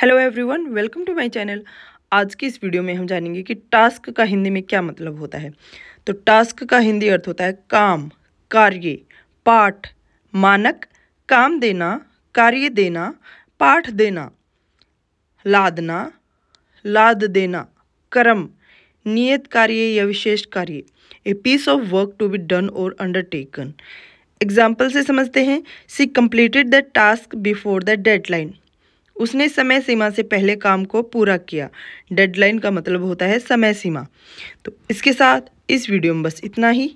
hello everyone welcome to my channel आज की इस वीडियो में हम जानेंगे कि टास्क का हिंदी में क्या मतलब होता है तो टास्क का हिंदी अर्थ होता है काम कार्य पाठ मानक काम देना कार्य देना पाठ देना लादना लाद देना कर्म नियत कार्य या विशेष कार्य a piece of work to be done और अंडरटेकन एग्जाम्पल से समझते हैं she completed the task before the deadline उसने समय सीमा से पहले काम को पूरा किया डेडलाइन का मतलब होता है समय सीमा तो इसके साथ इस वीडियो में बस इतना ही